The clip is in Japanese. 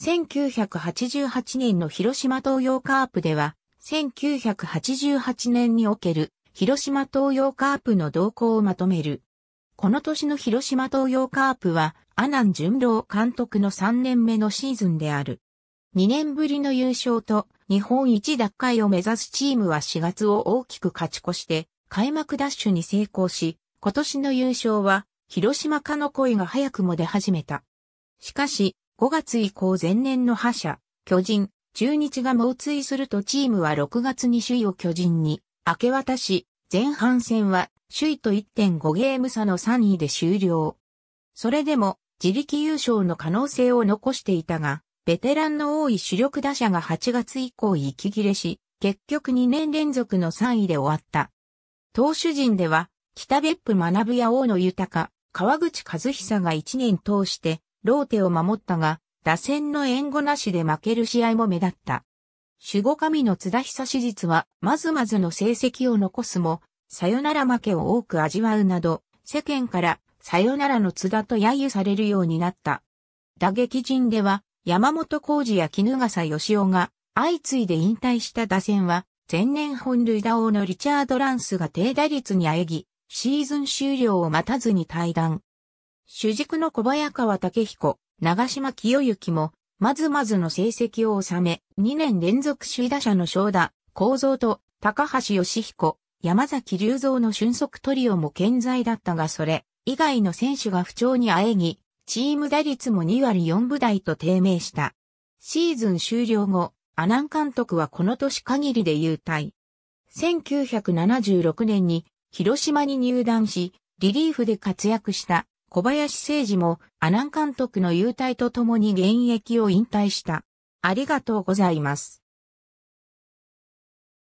1988年の広島東洋カープでは、1988年における広島東洋カープの動向をまとめる。この年の広島東洋カープは、阿南淳郎監督の3年目のシーズンである。2年ぶりの優勝と日本一奪回を目指すチームは4月を大きく勝ち越して、開幕ダッシュに成功し、今年の優勝は、広島化の声が早くも出始めた。しかし、5月以降前年の覇者、巨人、中日が猛追するとチームは6月に首位を巨人に明け渡し、前半戦は首位と1.5ゲーム差の3位で終了。それでも自力優勝の可能性を残していたが、ベテランの多い主力打者が8月以降息切れし、結局2年連続の3位で終わった。投手陣では、北別府学や大野豊、川口和久が1年通してローテを守ったが、打線の援護なしで負ける試合も目立った。守護神の津田久史実は、まずまずの成績を残すも、さよなら負けを多く味わうなど、世間からさよならの津田と揶揄されるようになった。打撃陣では、山本浩二や絹笠義雄が、相次いで引退した打線は、前年本塁打王のリチャード・ランスが低打率にあえぎ、シーズン終了を待たずに退団。主軸の小早川武彦、長島清之も、まずまずの成績を収め、2年連続首位打者の正田、構造と、高橋義彦、山崎隆三の俊足トリオも健在だったがそれ、以外の選手が不調にあえぎ、チーム打率も2割4分台と低迷した。シーズン終了後、阿南監督はこの年限りで優退。1976年に広島に入団し、リリーフで活躍した小林誠二も阿南監督の勇退とともに現役を引退した。ありがとうございます。